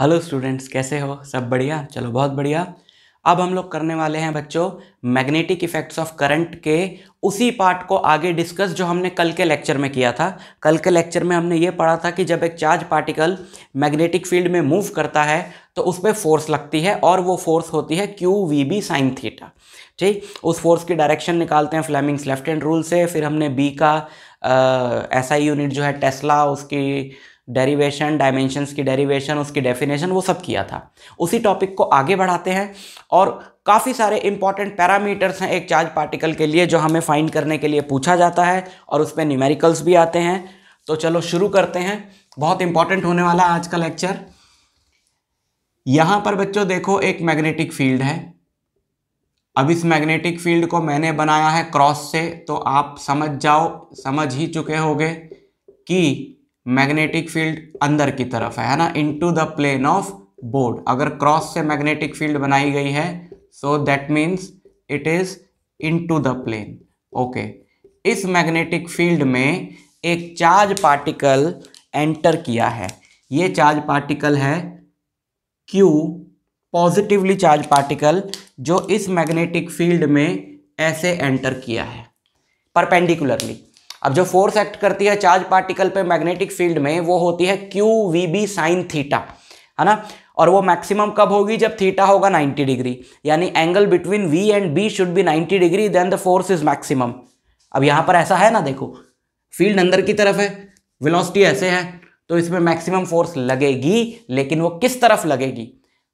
Hello students कैसे हो सब बढ़िया चलो बहुत बढ़िया अब हम लोग करने वाले हैं बच्चों मैग्नेटिक इफेक्ट्स ऑफ करंट के उसी पार्ट को आगे डिस्कस जो हमने कल के लेक्चर में किया था कल के लेक्चर में हमने ये पढ़ा था कि जब एक चार्ज पार्टिकल मैग्नेटिक फील्ड में मूव करता है तो उस पर फोर्स लगती है और वो फोर्स होती है Q we B sine theta ठीक उस फोर्स की डायरेक्शन निकालते हैं फ्लैमिंग्स लेफ्ट हैंड रूल से फिर हमने बी का ऐसा यूनिट जो है टेस्ला उसकी डेरिवेशन डायमेंशंस की डेरिवेशन उसकी डेफिनेशन वो सब किया था उसी टॉपिक को आगे बढ़ाते हैं और काफ़ी सारे इंपॉर्टेंट पैरामीटर्स हैं एक चार्ज पार्टिकल के लिए जो हमें फाइंड करने के लिए पूछा जाता है और उस पर न्यूमेरिकल्स भी आते हैं तो चलो शुरू करते हैं बहुत इंपॉर्टेंट होने वाला आज का लेक्चर यहाँ पर बच्चों देखो एक मैग्नेटिक फील्ड है अब इस मैग्नेटिक फील्ड को मैंने बनाया है क्रॉस से तो आप समझ जाओ समझ ही चुके होंगे कि मैग्नेटिक फील्ड अंदर की तरफ है है ना into the plane of board अगर क्रॉस से मैग्नेटिक फील्ड बनाई गई है so that means it is into the plane okay इस मैग्नेटिक फील्ड में एक चार्ज पार्टिकल एंटर किया है ये चार्ज पार्टिकल है क्यू पॉजिटिवली चार्ज पार्टिकल जो इस मैग्नेटिक फील्ड में ऐसे एंटर किया है परपेंडिकुलरली अब जो फोर्स एक्ट करती है चार्ज पार्टिकल पे मैग्नेटिक फील्ड में वो होती है Q we B sine theta है ना और वो मैक्सिमम कब होगी जब थीटा होगा 90 डिग्री यानी angle between v and B should be 90 degree then the force is maximum अब यहाँ पर ऐसा है ना देखो फील्ड अंदर की तरफ है विलोसिटी ऐसे है तो इसमें मैक्सिमम फोर्स लगेगी लेकिन वो किस तरफ लगेगी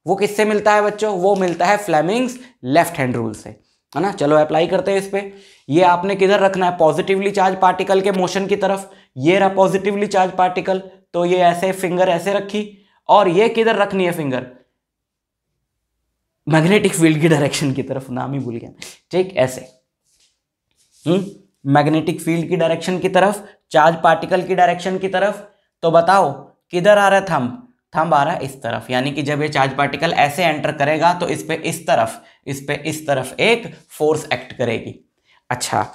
वो किससे मिलता है बच्चों वो मिलता है फ्लैमिंग्स लेफ्ट हैंड रूल से है ना चलो अप्लाई करते हैं इस पर ये आपने किधर रखना है पॉजिटिवली चार्ज पार्टिकल के मोशन की तरफ ये रहा पॉजिटिवली चार्ज पार्टिकल तो ये ऐसे फिंगर ऐसे रखी और ये किधर रखनी है फिंगर मैग्नेटिक फील्ड की डायरेक्शन की तरफ नाम ही भूल गया ठीक ऐसे हम्म मैग्नेटिक फील्ड की डायरेक्शन की तरफ चार्ज पार्टिकल की डायरेक्शन की तरफ तो बताओ किधर आ रहा है थम्ब थम्ब आ रहा है इस तरफ यानी कि जब ये चार्ज पार्टिकल ऐसे एंटर करेगा तो इस पर इस तरफ इस पे इस तरफ एक फोर्स एक्ट करेगी अच्छा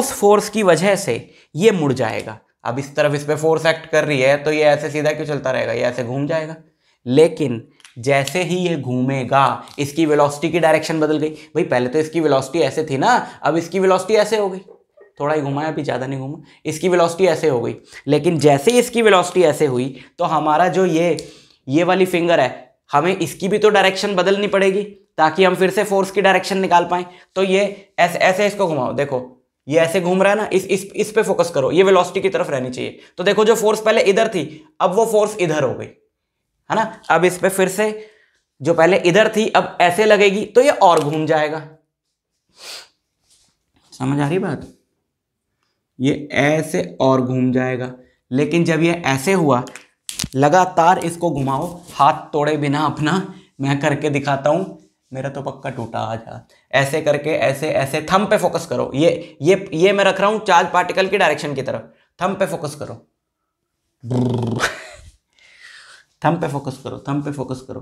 उस फोर्स की वजह से ये मुड़ जाएगा अब इस तरफ इस पर फोर्स एक्ट कर रही है तो ये ऐसे सीधा क्यों चलता रहेगा ये ऐसे घूम जाएगा लेकिन जैसे ही ये घूमेगा इसकी वेलोसिटी की डायरेक्शन बदल गई भाई पहले तो इसकी वेलोसिटी ऐसे थी ना अब इसकी वेलोसिटी ऐसे हो गई थोड़ा ही घुमाया अभी ज़्यादा नहीं घूमा इसकी वेलोसिटी ऐसे हो गई लेकिन जैसे ही इसकी वेलोसिटी ऐसे हुई तो हमारा जो ये ये वाली फिंगर है हमें इसकी भी तो डायरेक्शन बदलनी पड़ेगी ताकि हम फिर से फोर्स की डायरेक्शन निकाल पाएं तो ये ऐसे ऐसे इसको घुमाओ देखो ये ऐसे घूम रहा है ना इस इस इस पे फोकस करो ये वेलोसिटी की तरफ रहनी चाहिए तो देखो जो फोर्स पहले इधर थी अब वो फोर्स इधर हो गई है ना अब इस पर फिर से जो पहले इधर थी अब ऐसे लगेगी तो ये और घूम जाएगा समझ आ रही बात ये ऐसे और घूम जाएगा लेकिन जब ये ऐसे हुआ लगातार इसको घुमाओ हाथ तोड़े बिना अपना मैं करके दिखाता हूं मेरा तो पक्का टूटा जा हाँ। ऐसे करके ऐसे ऐसे थम पे फोकस करो ये ये ये मैं रख रहा हूँ चार्ज पार्टिकल की डायरेक्शन की तरफ थम पे फोकस करो थम पे फोकस करो थम पे फोकस करो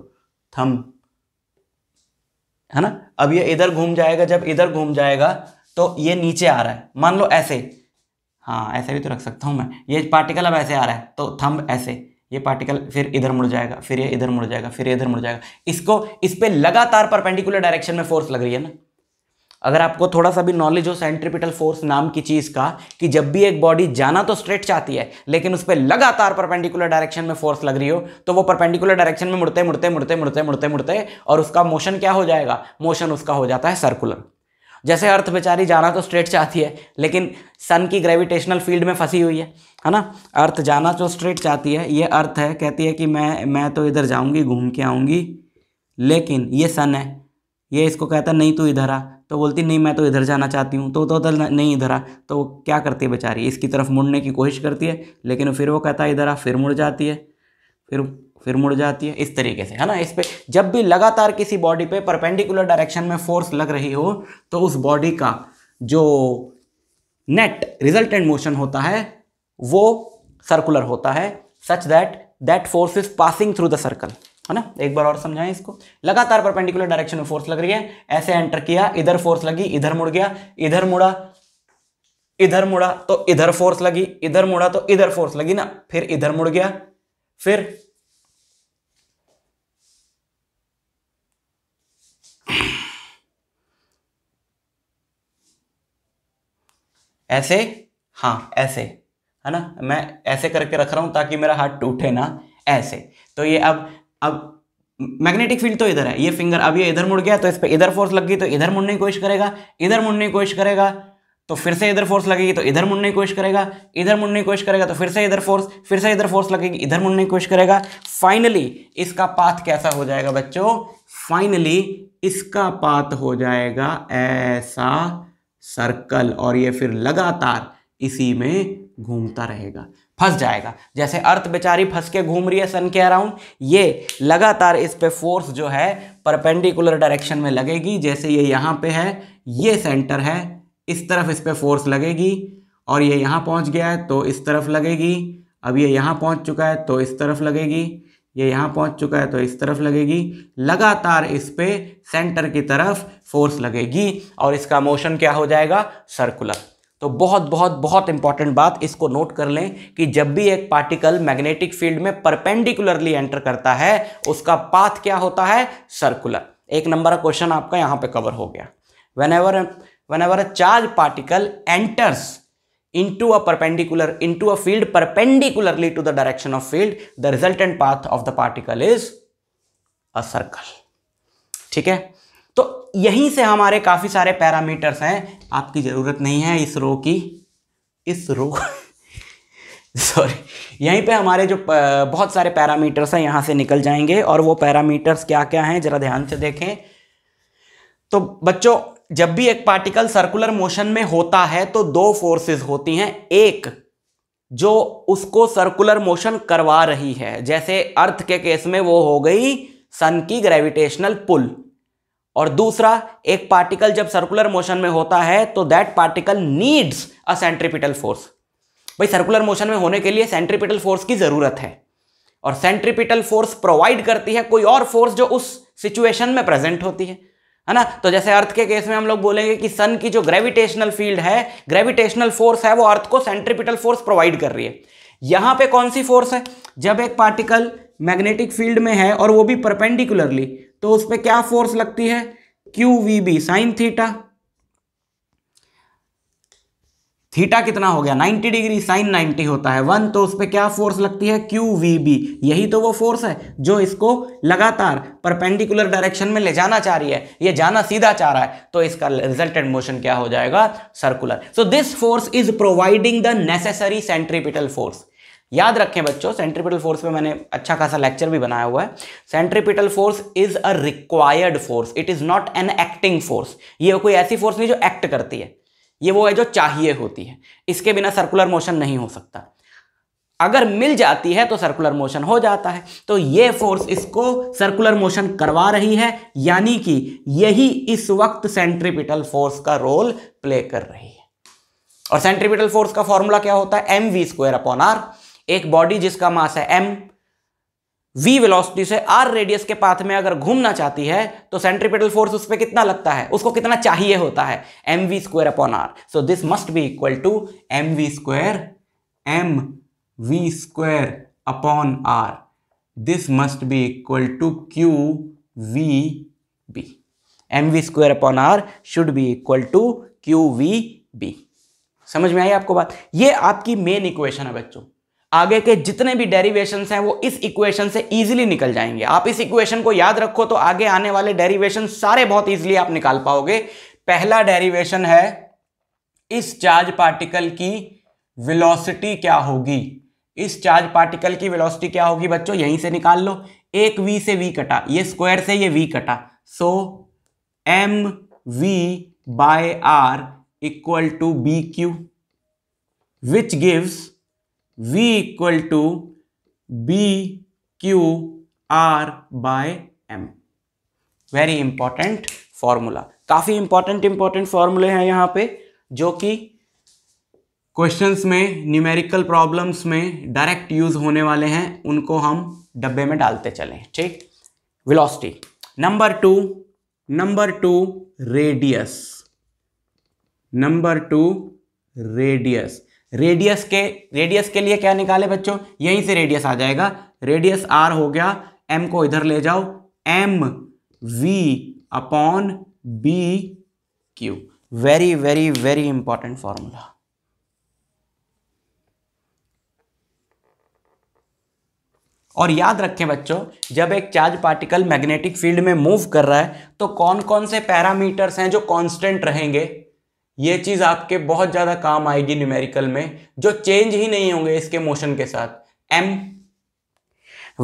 थम है ना अब ये इधर घूम जाएगा जब इधर घूम जाएगा तो ये नीचे आ रहा है मान लो ऐसे हाँ ऐसे भी तो रख सकता हूँ मैं ये पार्टिकल अब ऐसे आ रहा है तो थम ऐसे ये पार्टिकल फिर इधर मुड़ जाएगा फिर ये इधर मुड़ जाएगा फिर ये इधर मुड़ जाएगा इसको इस पर लगातार परपेंडिकुलर डायरेक्शन में फोर्स लग रही है ना अगर आपको थोड़ा सा भी नॉलेज हो सेंट्रिपिटल फोर्स नाम की चीज़ का कि जब भी एक बॉडी जाना तो स्ट्रेट चाहती है लेकिन उस पर लगातार परपेंडिकुलर डायरेक्शन में फोर्स लग रही हो तो वो परपेंडिकुलर डायरेक्शन में मुड़ते मुड़ते मुड़ते मुड़ते मुड़ते मुड़ते और उसका मोशन क्या हो जाएगा मोशन उसका हो जाता है सर्कुलर जैसे अर्थ बेचारी जाना तो स्ट्रेट चाहती है लेकिन सन की ग्रेविटेशनल फील्ड में फंसी हुई है है ना अर्थ जाना तो स्ट्रेट चाहती है ये अर्थ है कहती है कि मैं मैं तो इधर जाऊँगी घूम के आऊँगी लेकिन ये सन है ये इसको कहता नहीं तू इधर आ तो बोलती नहीं मैं तो इधर जाना चाहती हूँ तो तो उधर तो, नहीं इधर आ तो वो क्या करती है बेचारी इसकी तरफ मुड़ने की कोशिश करती है लेकिन फिर वो कहता है इधर आ फिर मुड़ जाती है फिर फिर मुड़ जाती है इस तरीके से है ना इस पर जब भी लगातार किसी बॉडी पे परपेंडिकुलर डायरेक्शन में फोर्स लग रही हो तो उस बॉडी का जो नेट रिजल्टेंट मोशन होता है वो सर्कुलर होता है such that that force is passing through the circle है ना एक बार और समझाएं इसको लगातार परपेंडिकुलर डायरेक्शन में फोर्स लग रही है ऐसे एंटर किया इधर फोर्स लगी इधर मुड़ गया इधर मुड़ा इधर मुड़ा तो इधर फोर्स लगी इधर मुड़ा तो इधर फोर्स लगी ना फिर इधर मुड़ गया फिर ऐसे हाँ ऐसे है ना मैं ऐसे करके रख रहा हूँ ताकि मेरा हाथ टूटे ना ऐसे तो ये अब अब मैग्नेटिक फील्ड तो इधर है ये फिंगर अब ये इधर मुड़ गया तो इस पर इधर फोर्स लग गई तो इधर मुड़ने की कोशिश करेगा इधर मुड़ने की कोशिश करेगा तो फिर से इधर फोर्स लगेगी तो इधर मुड़ने की कोशिश करेगा इधर मुड़ने की कोशिश करेगा तो फिर से इधर फोर्स फिर से इधर फोर्स लगेगी इधर मुड़ने की कोशिश करेगा फाइनली इसका पाथ कैसा हो जाएगा बच्चों फाइनली इसका पाथ हो जाएगा ऐसा सर्कल और ये फिर लगातार इसी में घूमता रहेगा फंस जाएगा जैसे अर्थ बेचारी फंस के घूम रही है सन के अराउंड ये लगातार इस पे फोर्स जो है परपेंडिकुलर डायरेक्शन में लगेगी जैसे ये यहाँ पे है ये सेंटर है इस तरफ इस पे फोर्स लगेगी और ये यहाँ पहुँच गया है तो इस तरफ लगेगी अब ये यहाँ पहुँच चुका है तो इस तरफ लगेगी ये यहाँ पहुँच चुका है तो इस तरफ लगेगी लगातार इस पर सेंटर की तरफ फोर्स लगेगी और इसका मोशन क्या हो जाएगा सर्कुलर तो बहुत बहुत बहुत इंपॉर्टेंट बात इसको नोट कर लें कि जब भी एक पार्टिकल मैग्नेटिक फील्ड में परपेंडिकुलरली एंटर करता है उसका पाथ क्या होता है सर्कुलर एक नंबर का क्वेश्चन आपका यहाँ पे कवर हो गया whenever whenever a charge particle enters into a perpendicular into a field perpendicularly to the direction of field the resultant path of the particle is a circle ठीक है तो यहीं से हमारे काफी सारे पैरामीटर्स हैं आपकी जरूरत नहीं है इस रो की इस रो सॉरी यहीं पे हमारे जो बहुत सारे पैरामीटर्स हैं यहाँ से निकल जाएंगे और वो पैरामीटर्स क्या क्या हैं जरा ध्यान से देखें तो बच्चों जब भी एक पार्टिकल सर्कुलर मोशन में होता है तो दो फोर्सेस होती हैं एक जो उसको सर्कुलर मोशन करवा रही है जैसे अर्थ के केस में वो हो गई सन की ग्रेविटेशनल पुल और दूसरा एक पार्टिकल जब सर्कुलर मोशन में होता है तो that particle needs a centripetal force भाई सर्कुलर मोशन में होने के लिए सेंट्रिपिटल फोर्स की जरूरत है और सेंट्रिपिटल फोर्स प्रोवाइड करती है कोई और फोर्स जो उस सिचुएशन में प्रेजेंट होती है है ना तो जैसे अर्थ के केस में हम लोग बोलेंगे कि सन की जो ग्रेविटेशनल फील्ड है ग्रेविटेशनल फोर्स है वो अर्थ को सेंट्रिपिटल फोर्स प्रोवाइड कर रही है यहां पे कौन सी फोर्स है जब एक पार्टिकल मैग्नेटिक फील्ड में है और वो भी परपेंडिकुलरली तो उस पर क्या फोर्स लगती है Q we B sine theta theta कितना हो गया 90 डिग्री साइन 90 होता है वन तो उस पर क्या फोर्स लगती है क्यू वी बी यही तो वो फोर्स है जो इसको लगातार परपेंडिकुलर डायरेक्शन में ले जाना चाह रही है ये जाना सीधा चाह रहा है तो इसका रिजल्टेंट मोशन क्या हो जाएगा circular so this force is providing the necessary centripetal force याद रखें बच्चों सेंट्रीपिटल फोर्स पे मैंने अच्छा खासा लेक्चर भी बनाया हुआ है centripetal force is a required force it is not an acting force ये कोई ऐसी फोर्स नहीं जो एक्ट करती है ये वो है जो चाहिए होती है इसके बिना सर्कुलर मोशन नहीं हो सकता अगर मिल जाती है तो सर्कुलर मोशन हो जाता है तो ये फोर्स इसको सर्कुलर मोशन करवा रही है यानी कि यही इस वक्त सेंट्रीपिटल फोर्स का रोल प्ले कर रही है और सेंट्रीपिटल फोर्स का फॉर्मूला क्या होता है M V square upon R एक बॉडी जिसका मास है एम वी वेलोसिटी से आर रेडियस के पाथ में अगर घूमना चाहती है तो सेंट्रीपेटल फोर्स उस पर कितना लगता है उसको कितना चाहिए होता है M V square upon R so this must be equal to M V square M V square upon R this must be equal to Q we B M V square upon R should be equal to Q we B समझ में आई आपको बात ये आपकी main equation है बच्चों आगे के जितने भी डेरिवेशन हैं वो इस इक्वेशन से ईजिली निकल जाएंगे आप इस इक्वेशन को याद रखो तो आगे आने वाले डेरिवेशन सारे बहुत ईजिली आप निकाल पाओगे पहला डेरिवेशन है इस चार्ज पार्टिकल की वेलोसिटी क्या होगी इस चार्ज पार्टिकल की वेलोसिटी क्या होगी बच्चों यहीं से निकाल लो एक वी से वी कटा ये स्क्वायर से ये वी कटा so M V by R equal to B Q which gives v equal to B Q R by M very important formula काफ़ी इंपॉर्टेंट इंपॉर्टेंट फॉर्मूले हैं यहां पे जो कि क्वेश्चंस में न्यूमेरिकल प्रॉब्लम्स में डायरेक्ट यूज होने वाले हैं उनको हम डब्बे में डालते चलें ठीक velocity number two number two radius number two radius radius के रेडियस के लिए क्या निकाले बच्चों यहीं से रेडियस आ जाएगा रेडियस आर हो गया एम को इधर ले जाओ M we upon B Q very very very important formula और याद रखें बच्चों जब एक चार्ज पार्टिकल मैग्नेटिक फील्ड में मूव कर रहा है तो कौन कौन से पैरामीटर्स हैं जो कांस्टेंट रहेंगे ये चीज़ आपके बहुत ज़्यादा काम आएगी न्यूमेरिकल में जो चेंज ही नहीं होंगे इसके मोशन के साथ एम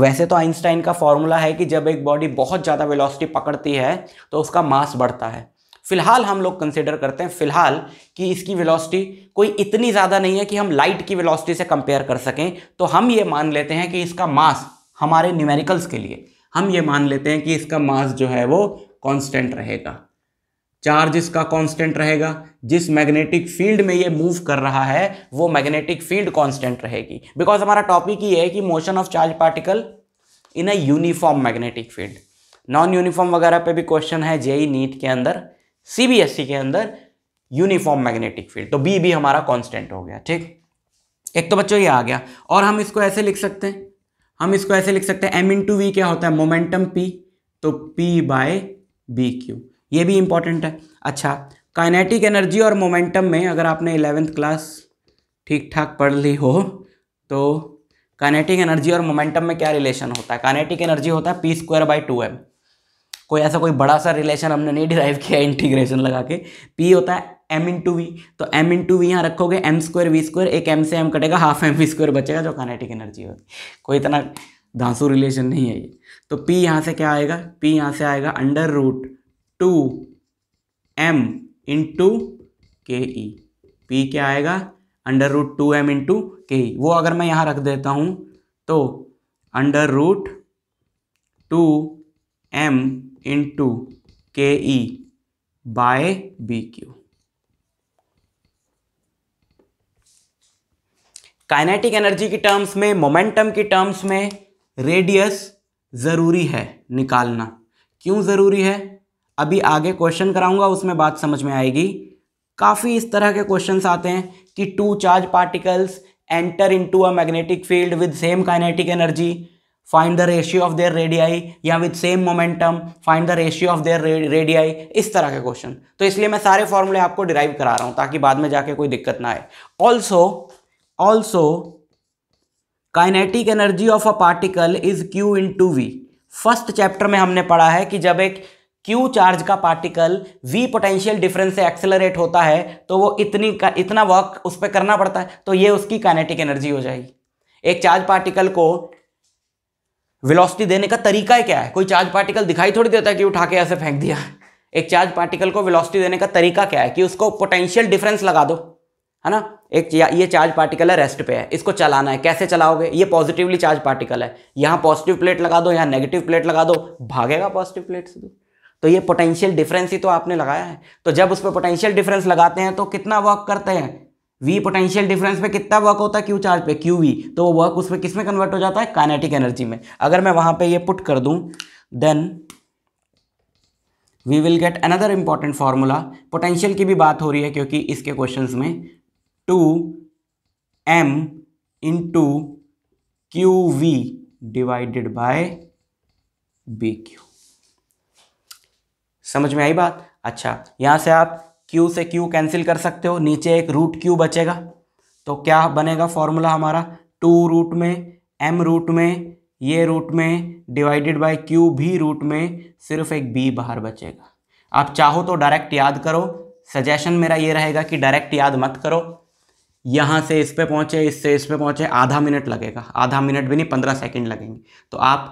वैसे तो आइंस्टाइन का फॉर्मूला है कि जब एक बॉडी बहुत ज़्यादा वेलोसिटी पकड़ती है तो उसका मास बढ़ता है फिलहाल हम लोग कंसिडर करते हैं फिलहाल कि इसकी वेलोसिटी कोई इतनी ज़्यादा नहीं है कि हम लाइट की वेलोसिटी से कंपेयर कर सकें तो हम ये मान लेते हैं कि इसका मास हमारे न्यूमेरिकल्स के लिए हम ये मान लेते हैं कि इसका मास जो है वो कांस्टेंट रहेगा चार्ज इसका कांस्टेंट रहेगा जिस मैग्नेटिक फील्ड में ये मूव कर रहा है वो मैग्नेटिक फील्ड कांस्टेंट रहेगी बिकॉज हमारा टॉपिक ये है कि motion of charge particle in a uniform magnetic field non uniform वगैरह पे भी क्वेश्चन है जेई e नीट के अंदर सीबीएसई e के अंदर यूनिफॉर्म मैग्नेटिक फील्ड तो बी भी हमारा कॉन्स्टेंट हो गया ठीक एक तो बच्चों ये आ गया और हम इसको ऐसे लिख सकते हैं हम इसको ऐसे लिख सकते हैं एम इन टू वी क्या होता है मोमेंटम पी तो पी बाय बी क्यू ये भी इम्पॉर्टेंट है अच्छा काइनेटिक एनर्जी और मोमेंटम में अगर आपने इलेवेंथ क्लास ठीक ठाक पढ़ ली हो तो काइनेटिक एनर्जी और मोमेंटम में क्या रिलेशन होता है काइनेटिक एनर्जी होता है P square by two M कोई ऐसा कोई बड़ा सा रिलेशन हमने नहीं डिराइव किया इंटीग्रेशन लगा के पी होता है एम इन टू वी तो एम इन टू वी यहाँ रखोगे एम स्क्वायर वी स्क्वायर एक एम से एम कटेगा हाफ एम वी स्क्वायर बचेगा जो काइनेटिक एनर्जी होगी कोई इतना धांसू रिलेशन नहीं है ये तो पी यहाँ से क्या आएगा पी यहाँ से आएगा under root two M into K E P क्या आएगा under root two M into K E वो अगर मैं यहाँ रख देता हूँ तो under root two M into K E by B Q kinetic energy की टर्म्स में मोमेंटम की टर्म्स में रेडियस ज़रूरी है निकालना क्यों ज़रूरी है अभी आगे क्वेश्चन कराऊंगा उसमें बात समझ में आएगी काफ़ी इस तरह के क्वेश्चंस आते हैं कि two charge particles enter into a magnetic field with same kinetic energy find the ratio of their radii या with same momentum find the ratio of their radii इस तरह के क्वेश्चन तो इसलिए मैं सारे फॉर्मूले आपको डिराइव करा रहा हूँ ताकि बाद में जाके कोई दिक्कत ना आए also also kinetic energy of a particle is Q into V first chapter में हमने पढ़ा है कि जब एक क्यू चार्ज का पार्टिकल वी पोटेंशियल डिफरेंस से एक्सेलरेट होता है तो वो इतनी का इतना वर्क उस पर करना पड़ता है तो ये उसकी काइनेटिक एनर्जी हो जाएगी एक चार्ज पार्टिकल को वेलोसिटी देने का तरीका है क्या है कोई चार्ज पार्टिकल दिखाई थोड़ी देता है कि उठा के ऐसे फेंक दिया एक चार्ज पार्टिकल को वेलोसिटी देने का तरीका क्या है कि उसको पोटेंशियल डिफरेंस लगा दो है ना एक ये चार्ज पार्टिकल है रेस्ट पे है इसको चलाना है कैसे चलाओगे ये पॉजिटिवली चार्ज पार्टिकल है यहाँ पॉजिटिव प्लेट लगा दो यहाँ नेगेटिव प्लेट लगा दो भागेगा पॉजिटिव प्लेट से दूर तो। तो ये पोटेंशियल डिफरेंस ही तो आपने लगाया है तो जब उस पर पोटेंशियल डिफरेंस लगाते हैं तो कितना वर्क करते हैं वी पोटेंशियल डिफरेंस पे कितना वर्क होता है क्यू चार्ज पे क्यू वी तो वो वर्क उस पर किस में कन्वर्ट हो जाता है काइनेटिक एनर्जी में अगर मैं वहां पे ये पुट कर दूं then we will get another important formula potential की भी बात हो रही है क्योंकि इसके क्वेश्चंस में two M into Q V divided by B Q समझ में आई बात अच्छा यहाँ से आप क्यू से क्यू कैंसिल कर सकते हो नीचे एक रूट क्यू बचेगा तो क्या बनेगा फॉर्मूला हमारा टू रूट में एम रूट में ये रूट में डिवाइडेड बाय क्यू भी रूट में सिर्फ एक बी बाहर बचेगा आप चाहो तो डायरेक्ट याद करो सजेशन मेरा ये रहेगा कि डायरेक्ट याद मत करो यहाँ से इस पे पहुँचे इससे इस पे पहुँचे आधा मिनट लगेगा आधा मिनट भी नहीं पंद्रह सेकंड लगेंगे तो आप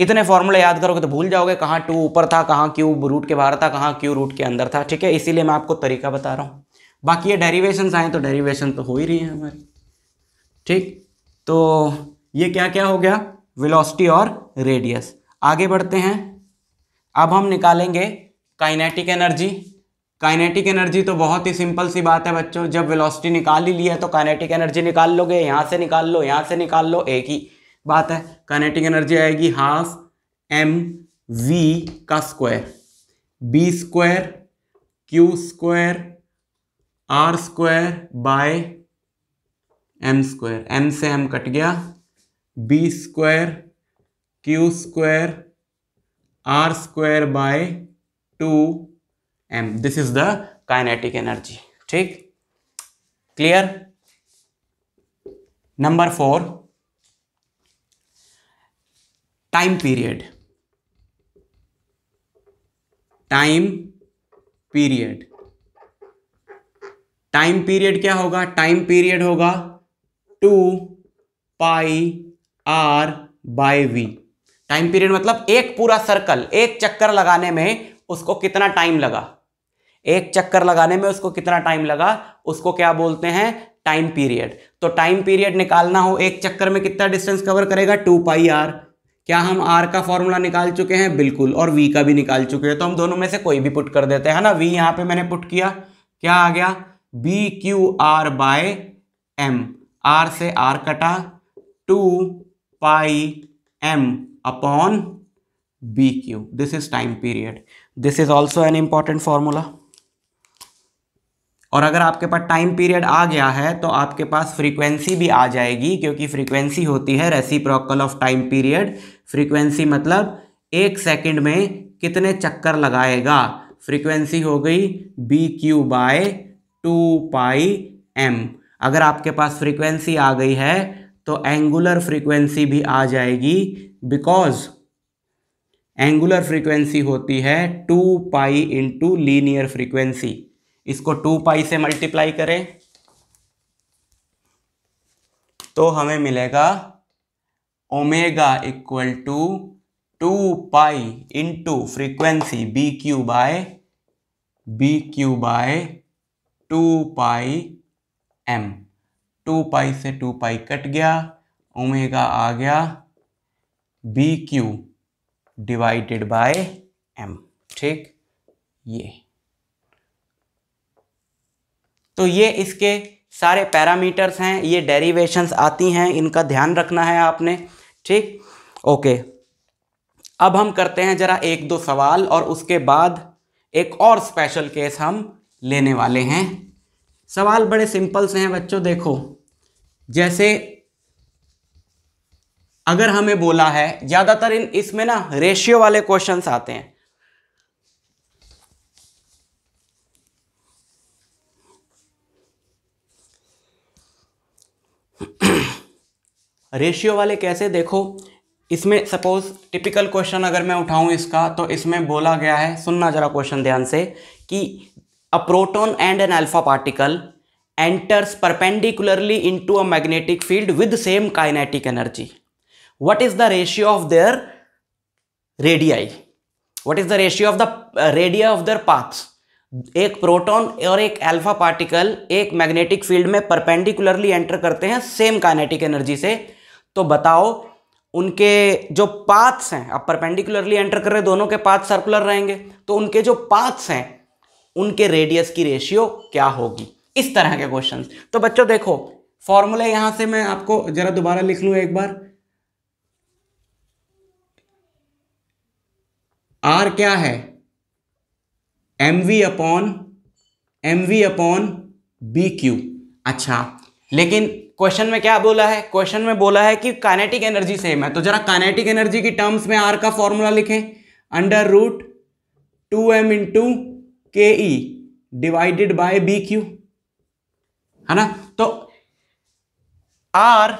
इतने फॉर्मूले याद करोगे तो भूल जाओगे कहाँ टू ऊपर था कहाँ क्यूब रूट के बाहर था कहाँ क्यू रूट के अंदर था ठीक है इसीलिए मैं आपको तरीका बता रहा हूँ बाकी ये डेरीवेशन आए तो डेरीवेशन तो हो ही रही है हमारी ठीक तो ये क्या क्या हो गया विलोसिटी और रेडियस आगे बढ़ते हैं अब हम निकालेंगे काइनेटिक एनर्जी काइनेटिक एनर्जी तो बहुत ही सिंपल सी बात है बच्चों जब वेलोसिटी निकाल ही लिया तो काइनेटिक एनर्जी निकाल लोगे यहाँ से निकाल लो यहाँ से निकाल लो एक ही बात है कानेटिक एनर्जी आएगी हाफ एम वी का square B square Q square R square by M square M से एम कट गया B square Q square R square by two M this is the kinetic energy ठीक clear number four time period time period time period क्या होगा time period होगा two pi R by V time period मतलब एक पूरा circle एक चक्कर लगाने में उसको कितना टाइम लगा एक चक्कर लगाने में उसको कितना टाइम लगा उसको क्या बोलते हैं टाइम पीरियड तो टाइम पीरियड निकालना हो एक चक्कर में कितना डिस्टेंस कवर करेगा टू पाई आर क्या हम आर का फॉर्मूला निकाल चुके हैं बिल्कुल और वी का भी निकाल चुके हैं तो हम दोनों में से कोई भी पुट कर देते हैं ना वी यहाँ पे मैंने पुट किया क्या आ गया B Q R by M R से आर कटा two pi M upon B Q this is time period this is also an important formula और अगर आपके पास टाइम पीरियड आ गया है तो आपके पास फ्रीक्वेंसी भी आ जाएगी क्योंकि फ्रीक्वेंसी होती है reciprocal of time period frequency मतलब एक सेकंड में कितने चक्कर लगाएगा फ्रीक्वेंसी हो गई B Q by two pi M अगर आपके पास फ्रीक्वेंसी आ गई है तो एंगुलर फ्रीक्वेंसी भी आ जाएगी बिकॉज एंगुलर फ्रीक्वेंसी होती है two pi into linear frequency इसको टू पाई से मल्टीप्लाई करें तो हमें मिलेगा omega equal to two pi into frequency B Q by B Q by two pi M two pi से टू पाई कट गया ओमेगा आ गया B Q divided by M ठीक ये तो ये इसके सारे पैरामीटर्स हैं ये डेरिवेशंस आती हैं इनका ध्यान रखना है आपने ठीक ओके अब हम करते हैं जरा एक दो सवाल और उसके बाद एक और स्पेशल केस हम लेने वाले हैं सवाल बड़े सिंपल से हैं बच्चों देखो जैसे अगर हमें बोला है ज़्यादातर इन इसमें ना रेशियो वाले क्वेश्चंस आते हैं रेशियो वाले कैसे देखो इसमें सपोज टिपिकल क्वेश्चन अगर मैं उठाऊं इसका तो इसमें बोला गया है सुनना जरा क्वेश्चन ध्यान से कि a proton and an alpha particle enters perpendicularly into a magnetic field with same kinetic energy what is the ratio of their radii what is the ratio of the radii of their paths एक proton और एक alpha particle एक magnetic field में perpendicularly enter करते हैं same kinetic energy से तो बताओ उनके जो पाथ्स हैं अब परपेंडिकुलरली एंटर कर रहे दोनों के पाथ सर्कुलर रहेंगे तो उनके जो पाथ्स हैं उनके रेडियस की रेशियो क्या होगी इस तरह के क्वेश्चन तो बच्चों देखो फॉर्मूला यहां से मैं आपको जरा दोबारा लिख लूं एक बार आर क्या है M we upon M we upon B Q अच्छा लेकिन क्वेश्चन में क्या बोला है क्वेश्चन में बोला है कि काइनेटिक एनर्जी सेम है तो जरा काइनेटिक एनर्जी की टर्म्स में आर का फॉर्मूला लिखें under root two M into K E divided by B Q है ना तो आर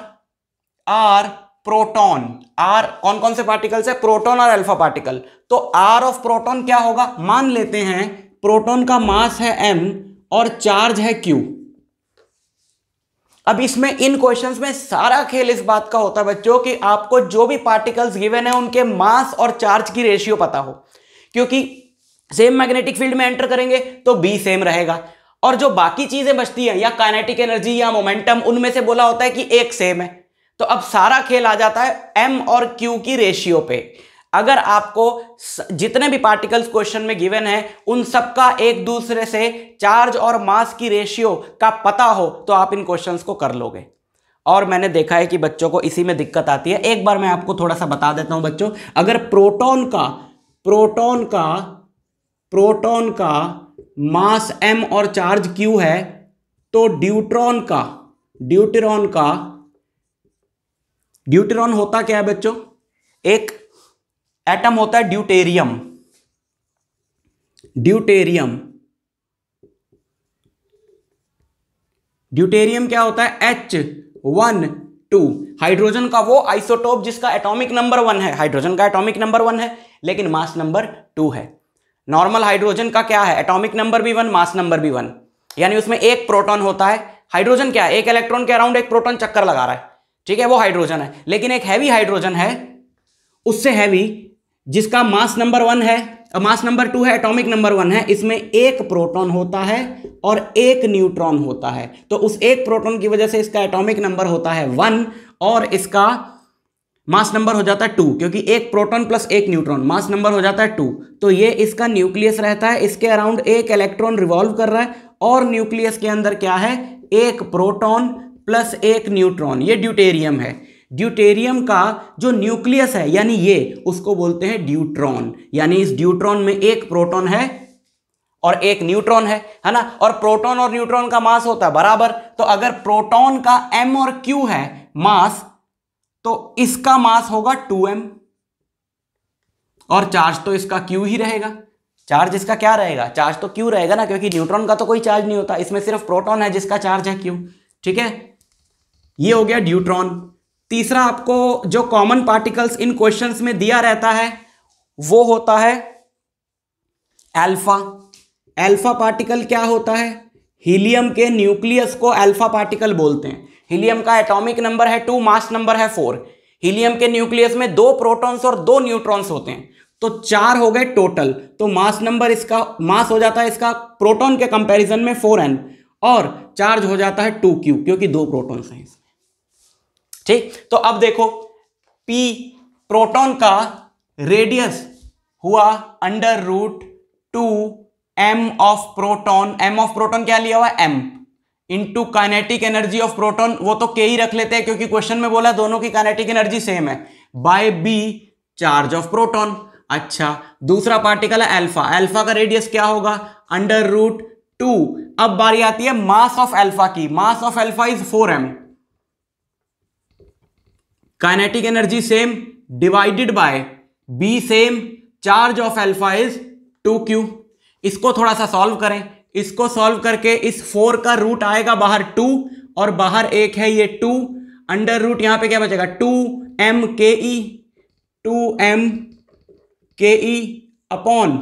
आर प्रोटॉन आर कौन कौन से पार्टिकल्स है प्रोटॉन और अल्फा पार्टिकल तो आर ऑफ प्रोटॉन क्या होगा मान लेते हैं प्रोटॉन का मास है एम और चार्ज है क्यू अब इसमें इन क्वेश्चंस में सारा खेल इस बात का होता है बच्चों कि आपको जो भी पार्टिकल्स गिवन है उनके मास और चार्ज की रेशियो पता हो क्योंकि सेम मैग्नेटिक फील्ड में एंटर करेंगे तो बी सेम रहेगा और जो बाकी चीजें बचती हैं या काइनेटिक एनर्जी या मोमेंटम उनमें से बोला होता है कि एक सेम है तो अब सारा खेल आ जाता है एम और क्यू की रेशियो पे अगर आपको जितने भी पार्टिकल्स क्वेश्चन में गिवन है उन सबका एक दूसरे से चार्ज और मास की रेशियो का पता हो तो आप इन क्वेश्चंस को कर लोगे और मैंने देखा है कि बच्चों को इसी में दिक्कत आती है एक बार मैं आपको थोड़ा सा बता देता हूं बच्चों अगर प्रोटॉन का प्रोटॉन का प्रोटॉन का मास एम और चार्ज क्यू है तो ड्यूट्रॉन का ड्यूटेरॉन का ड्यूटेरॉन होता क्या है बच्चों एक एटम होता है ड्यूटेरियम ड्यूटेरियम ड्यूटेरियम क्या होता है एच वन टू हाइड्रोजन का वो आइसोटोप जिसका एटॉमिक नंबर वन है हाइड्रोजन का एटॉमिक नंबर वन है लेकिन मास नंबर टू है नॉर्मल हाइड्रोजन का क्या है एटॉमिक नंबर भी वन मास नंबर भी वन यानी उसमें एक प्रोटॉन होता है हाइड्रोजन क्या है एक इलेक्ट्रॉन के अराउंड एक प्रोटॉन चक्कर लगा रहा है ठीक है वो हाइड्रोजन है लेकिन एक हैवी हाइड्रोजन है उससे हैवी जिसका मास नंबर वन है मास नंबर टू है एटॉमिक नंबर वन है इसमें एक प्रोटॉन होता है और एक न्यूट्रॉन होता है तो उस एक प्रोटॉन की वजह से इसका एटॉमिक नंबर होता है वन और इसका मास नंबर हो जाता है टू क्योंकि एक प्रोटॉन प्लस एक न्यूट्रॉन मास नंबर हो जाता है टू तो ये इसका न्यूक्लियस रहता है इसके अराउंड एक इलेक्ट्रॉन रिवॉल्व कर रहा है और न्यूक्लियस के अंदर क्या है एक प्रोटॉन प्लस एक न्यूट्रॉन ये ड्यूटेरियम है ड्यूटेरियम का जो न्यूक्लियस है यानी ये उसको बोलते हैं ड्यूट्रॉन यानी इस ड्यूट्रॉन में एक प्रोटॉन है और एक न्यूट्रॉन है है ना और प्रोटॉन और न्यूट्रॉन का मास होता है बराबर तो अगर प्रोटॉन का m और q है मास तो इसका मास होगा 2m और चार्ज तो इसका q ही रहेगा चार्ज इसका क्या रहेगा चार्ज तो क्यू रहेगा ना क्योंकि न्यूट्रॉन का तो कोई चार्ज नहीं होता इसमें सिर्फ प्रोटॉन है जिसका चार्ज है क्यू ठीक है ये हो गया ड्यूट्रॉन तीसरा आपको जो कॉमन पार्टिकल्स इन क्वेश्चंस में दिया रहता है वो होता है अल्फा अल्फा पार्टिकल क्या होता है हीलियम के न्यूक्लियस को अल्फा पार्टिकल बोलते हैं हीलियम का एटॉमिक नंबर है टू मास नंबर है फोर हीलियम के न्यूक्लियस में दो प्रोटॉन्स और दो न्यूट्रॉन्स होते हैं तो चार हो गए टोटल तो मास नंबर इसका मास हो जाता है इसका प्रोटॉन के कंपैरिजन में फोर एन और चार्ज हो जाता है टू क्यू क्योंकि दो प्रोटॉन्स हैं ठीक तो अब देखो पी प्रोटॉन का रेडियस हुआ under root two M of proton M of proton क्या लिया हुआ M into kinetic energy of proton वो तो के ही रख लेते हैं क्योंकि क्वेश्चन में बोला दोनों की काइनेटिक एनर्जी सेम है by B charge of proton अच्छा दूसरा पार्टिकल है अल्फा अल्फा का रेडियस क्या होगा अंडर रूट टू अब बारी आती है मास ऑफ अल्फा की mass of alpha is four M kinetic energy same divided by B same charge of alpha is two Q इसको थोड़ा सा सॉल्व करें इसको सॉल्व करके इस फोर का रूट आएगा बाहर टू और बाहर एक है ये टू अंडर रूट यहां पे क्या बचेगा to M K E to M K E upon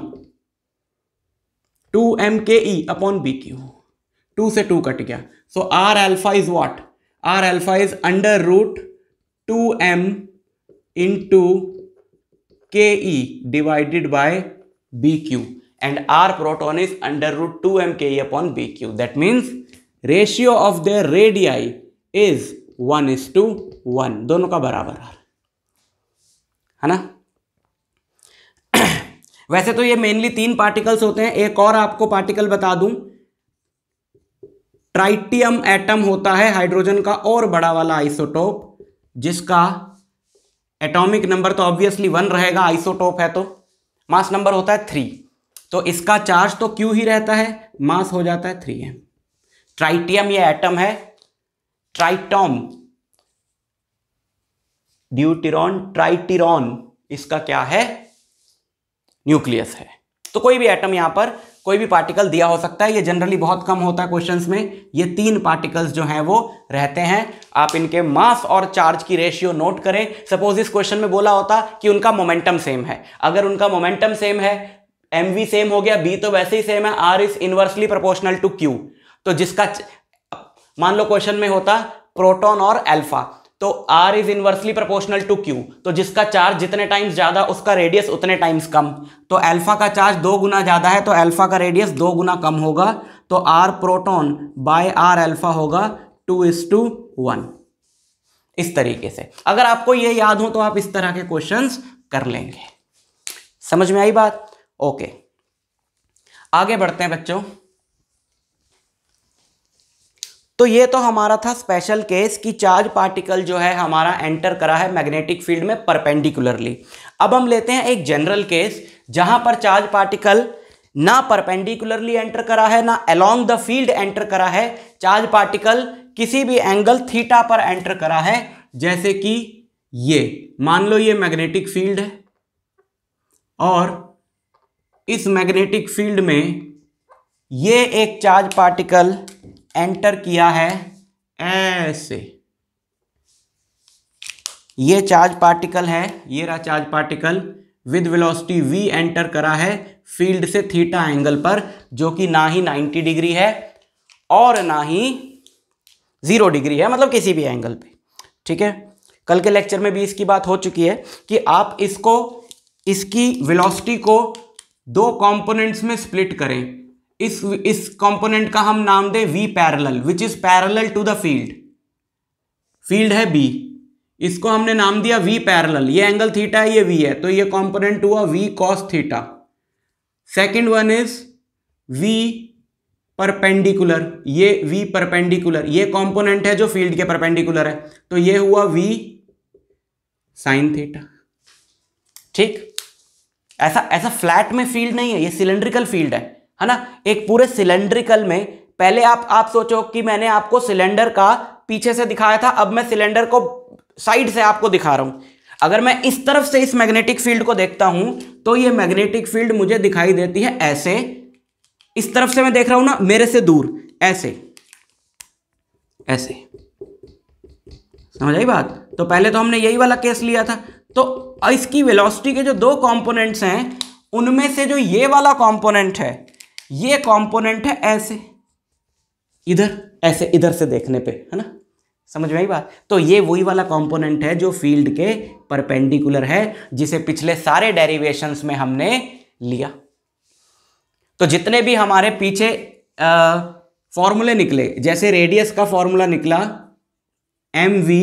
two M K E upon B Q two से टू कट गया so R alpha is what R alpha is under root two M into K E divided by B Q proton is under root two M K E upon B Q that means ratio of the radii is one is to one दोनों का बराबर है ना वैसे तो ये mainly तीन particles होते हैं एक और आपको पार्टिकल बता दूं ट्राइटियम एटम होता है हाइड्रोजन का और बड़ा वाला आइसोटोप जिसका एटॉमिक नंबर तो ऑब्वियसली वन रहेगा आइसोटोप है तो मास नंबर होता है थ्री तो इसका चार्ज तो क्यू ही रहता है मास हो जाता है थ्री एम ट्राइटियम यह एटम है ट्राइटॉम ड्यूटिरॉन ट्राइटिरॉन इसका क्या है न्यूक्लियस है तो कोई भी एटम यहां पर कोई भी पार्टिकल दिया हो सकता है ये जनरली बहुत कम होता है क्वेश्चंस में ये तीन पार्टिकल्स जो हैं वो रहते हैं आप इनके मास और चार्ज की रेशियो नोट करें सपोज इस क्वेश्चन में बोला होता कि उनका मोमेंटम सेम है अगर उनका मोमेंटम सेम है एम वी सेम हो गया बी तो वैसे ही सेम है R is inversely proportional to Q तो जिसका मान लो क्वेश्चन में होता प्रोटॉन और एल्फा तो R is inversely proportional to Q तो जिसका चार्ज जितने टाइम्स ज़्यादा उसका रेडियस उतने टाइम्स कम तो अल्फा का चार्ज दो गुना ज़्यादा है तो अल्फा का रेडियस दो गुना कम होगा तो r proton by r alpha होगा टू इज टू वन इस तरीके से अगर आपको यह याद हो तो आप इस तरह के क्वेश्चंस कर लेंगे समझ में आई बात ओके आगे बढ़ते हैं बच्चों तो ये तो हमारा था स्पेशल केस कि चार्ज पार्टिकल जो है हमारा एंटर करा है मैग्नेटिक फील्ड में परपेंडिकुलरली अब हम लेते हैं एक जनरल केस जहां पर चार्ज पार्टिकल ना परपेंडिकुलरली एंटर करा है ना अलोंग द फील्ड एंटर करा है चार्ज पार्टिकल किसी भी एंगल थीटा पर एंटर करा है जैसे कि ये मान लो ये मैग्नेटिक फील्ड है और इस मैग्नेटिक फील्ड में ये एक चार्ज पार्टिकल एंटर किया है ऐसे ये चार्ज पार्टिकल है ये रहा charge particle with velocity v enter करा है फील्ड से थीटा एंगल पर जो कि ना ही 90 डिग्री है और ना ही जीरो डिग्री है मतलब किसी भी एंगल पे ठीक है कल के लेक्चर में भी इसकी बात हो चुकी है कि आप इसको इसकी वेलोसिटी को दो कंपोनेंट्स में स्प्लिट करें इस इस कंपोनेंट का हम नाम दें v parallel which is parallel to the field field है बी इसको हमने नाम दिया वी पैरेलल ये एंगल थीटा है ये वी है तो ये कंपोनेंट हुआ v cos theta second one is v perpendicular ये वी परपेंडिकुलर ये कंपोनेंट है जो फील्ड के परपेंडिकुलर है तो ये हुआ वी साइन थीटा ठीक ऐसा ऐसा फ्लैट में फील्ड नहीं है ये सिलेंड्रिकल फील्ड है है ना एक पूरे सिलेंड्रिकल में पहले आप आप सोचो कि मैंने आपको सिलेंडर का पीछे से दिखाया था अब मैं सिलेंडर को साइड से आपको दिखा रहा हूं अगर मैं इस तरफ से इस मैग्नेटिक फील्ड को देखता हूं तो ये मैग्नेटिक फील्ड मुझे दिखाई देती है ऐसे इस तरफ से मैं देख रहा हूं ना मेरे से दूर ऐसे ऐसे समझ आई बात तो पहले तो हमने यही वाला केस लिया था तो इसकी वेलोसिटी के जो दो कंपोनेंट्स हैं उनमें से जो ये वाला कंपोनेंट है ये कंपोनेंट है ऐसे इधर ऐसे इधर से देखने पे है ना समझ में आई बात तो ये वही वाला कंपोनेंट है जो फील्ड के परपेंडिकुलर है जिसे पिछले सारे डेरिवेशंस में हमने लिया तो जितने भी हमारे पीछे फॉर्मूले निकले जैसे रेडियस का फॉर्मूला निकला m we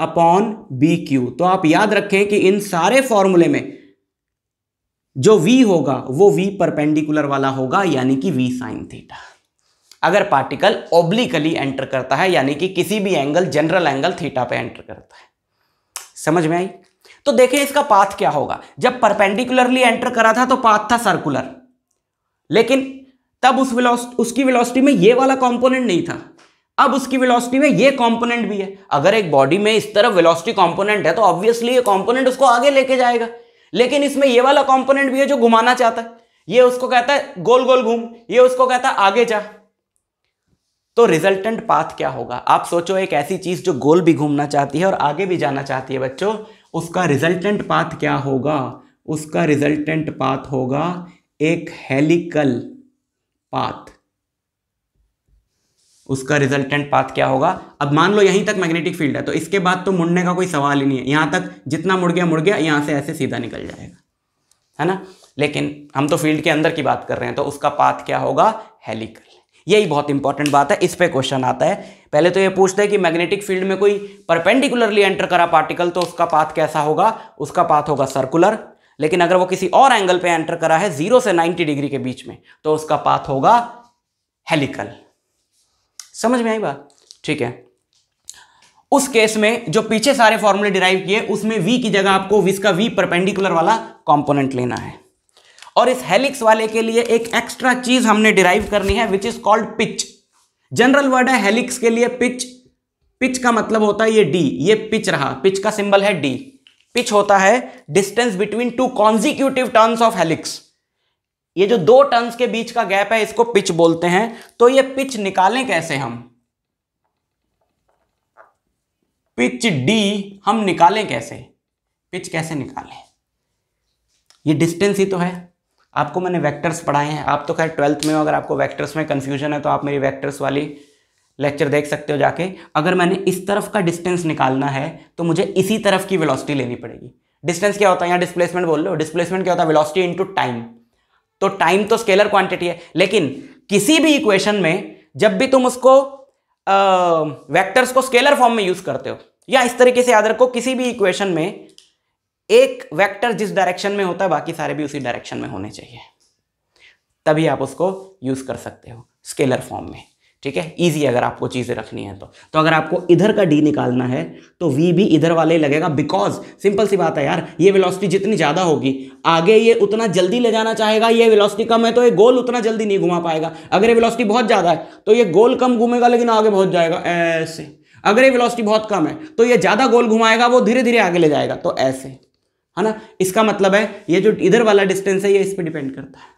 upon B q तो आप याद रखें कि इन सारे फॉर्मूले में जो v होगा वो v परपेंडिकुलर वाला होगा यानी कि v साइन थीटा अगर पार्टिकल ओब्लिकली एंटर करता है यानी कि किसी भी एंगल जनरल एंगल थीटा पे एंटर करता है समझ में आई तो देखें इसका पाथ क्या होगा जब परपेंडिकुलरली एंटर करा था तो पाथ था सर्कुलर लेकिन तब उस विलोस्ट, उसकी वेलोसिटी में ये वाला कंपोनेंट नहीं था अब उसकी वेलोसिटी में ये कंपोनेंट भी है अगर एक बॉडी में इस तरह वेलोसिटी कंपोनेंट है तो ऑब्वियसली ये कंपोनेंट उसको आगे लेके जाएगा लेकिन इसमें ये वाला कॉम्पोनेंट भी है जो घुमाना चाहता है ये उसको कहता है गोल गोल घूम ये उसको कहता है आगे जा तो रिजल्टेंट पाथ क्या होगा आप सोचो एक ऐसी चीज जो गोल भी घूमना चाहती है और आगे भी जाना चाहती है बच्चों उसका रिजल्टेंट पाथ क्या होगा उसका रिजल्टेंट पाथ होगा एक हेलिकल पाथ उसका रिजल्टेंट पाथ क्या होगा अब मान लो यहीं तक मैग्नेटिक फील्ड है तो इसके बाद तो मुड़ने का कोई सवाल ही नहीं है यहाँ तक जितना मुड़ गया मुड़ गया यहाँ से ऐसे सीधा निकल जाएगा है ना लेकिन हम तो फील्ड के अंदर की बात कर रहे हैं तो उसका पाथ क्या होगा हेलिकल यही बहुत इंपॉर्टेंट बात है इस पर क्वेश्चन आता है पहले तो ये पूछता है कि मैग्नेटिक फील्ड में कोई परपेंडिकुलरली एंटर करा पार्टिकल तो उसका पाथ कैसा होगा उसका पाथ होगा सर्कुलर लेकिन अगर वो किसी और एंगल पे एंटर करा है जीरो से नाइन्टी डिग्री के बीच में तो उसका पाथ होगा हेलिकल समझ में आई बात ठीक है उस केस में जो पीछे सारे फॉर्मूले डिराइव किए उसमें वी की जगह आपको विस का वी परपेंडिकुलर वाला कंपोनेंट लेना है और इस हेलिक्स वाले के लिए एक एक्स्ट्रा चीज हमने डिराइव करनी है which is called pitch general word है हेलिक्स के लिए पिच पिच का मतलब होता है ये डी ये पिच रहा पिच का सिंबल है डी पिच होता है distance between two consecutive turns of helix ये जो दो टर्न्स के बीच का गैप है इसको पिच बोलते हैं तो ये पिच निकालें कैसे हम पिच डी हम निकालें कैसे पिच कैसे निकालें ये डिस्टेंस ही तो है आपको मैंने वेक्टर्स पढ़ाए हैं आप तो खैर ट्वेल्थ में हो अगर आपको वेक्टर्स में कंफ्यूजन है तो आप मेरी वेक्टर्स वाली लेक्चर देख सकते हो जाके अगर मैंने इस तरफ का डिस्टेंस निकालना है तो मुझे इसी तरफ की वेलोसिटी लेनी पड़ेगी डिस्टेंस क्या होता है यहाँ डिस्प्लेसमेंट बोल लो डिस्प्लेसमेंट क्या होता है वेलोसिटी इनटू टाइम तो टाइम तो स्केलर क्वांटिटी है लेकिन किसी भी इक्वेशन में जब भी तुम उसको वेक्टर्स को स्केलर फॉर्म में यूज करते हो या इस तरीके से याद रखो किसी भी इक्वेशन में एक वेक्टर जिस डायरेक्शन में होता है बाकी सारे भी उसी डायरेक्शन में होने चाहिए तभी आप उसको यूज कर सकते हो स्केलर फॉर्म में ठीक है इजी अगर आपको चीज़ें रखनी है तो तो अगर आपको इधर का डी निकालना है तो वी भी इधर वाले लगेगा बिकॉज सिंपल सी बात है यार ये वेलोसिटी जितनी ज़्यादा होगी आगे ये उतना जल्दी ले जाना चाहेगा ये वेलोसिटी कम है तो ये गोल उतना जल्दी नहीं घुमा पाएगा अगर ये वेलोसिटी बहुत ज़्यादा है तो ये गोल कम घूमेगा लेकिन आगे बहुत जाएगा ऐसे अगर ये वेलोसिटी बहुत कम है तो ये ज़्यादा गोल घुमाएगा वो धीरे धीरे आगे ले जाएगा तो ऐसे है ना इसका मतलब है ये जो इधर वाला डिस्टेंस है ये इस पर डिपेंड करता है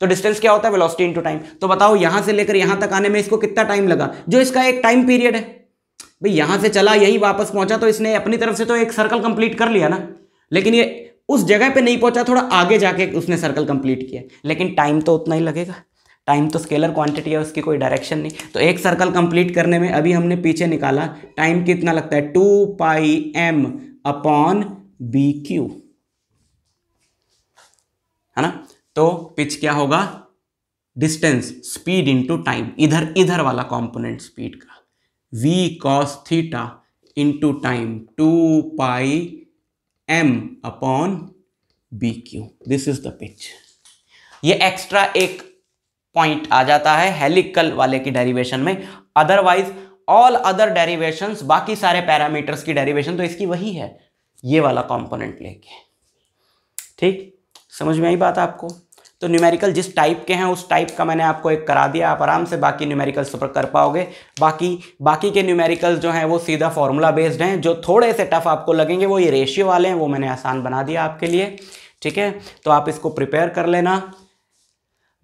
तो डिस्टेंस क्या होता है वेलोसिटी इनटू टाइम तो बताओ यहां से लेकर यहां तक आने में इसको कितना टाइम लगा जो इसका एक टाइम पीरियड है भाई यहां से चला यहीं वापस पहुंचा तो इसने अपनी तरफ से तो एक सर्कल कंप्लीट कर लिया ना लेकिन ये उस जगह पे नहीं पहुंचा थोड़ा आगे जाके उसने सर्कल कंप्लीट किया लेकिन टाइम तो उतना ही लगेगा टाइम तो स्केलर क्वांटिटी है उसकी कोई डायरेक्शन नहीं तो एक सर्कल कंप्लीट करने में अभी हमने पीछे निकाला टाइम कितना लगता है two pi M upon B Q है ना तो पिच क्या होगा डिस्टेंस स्पीड इंटू टाइम इधर इधर वाला कंपोनेंट स्पीड का v cos theta into time two pi M upon B Q this is the pitch ये एक्स्ट्रा एक पॉइंट आ जाता है हेलिकल वाले की डेरिवेशन में अदरवाइज ऑल अदर डेरिवेशन बाकी सारे पैरामीटर्स की डेरिवेशन तो इसकी वही है ये वाला कंपोनेंट लेके ठीक समझ में आई बात आपको तो न्यूमेरिकल जिस टाइप के हैं उस टाइप का मैंने आपको एक करा दिया आप आराम से बाकी न्यूमेरिकल्स पर कर पाओगे बाकी बाकी के न्यूमेरिकल जो हैं वो सीधा फॉर्मूला बेस्ड हैं जो थोड़े से टफ आपको लगेंगे वो ये रेशियो वाले हैं वो मैंने आसान बना दिया आपके लिए ठीक है तो आप इसको प्रिपेयर कर लेना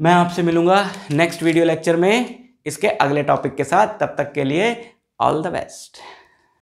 मैं आपसे मिलूंगा नेक्स्ट वीडियो लेक्चर में इसके अगले टॉपिक के साथ तब तक के लिए ऑल द बेस्ट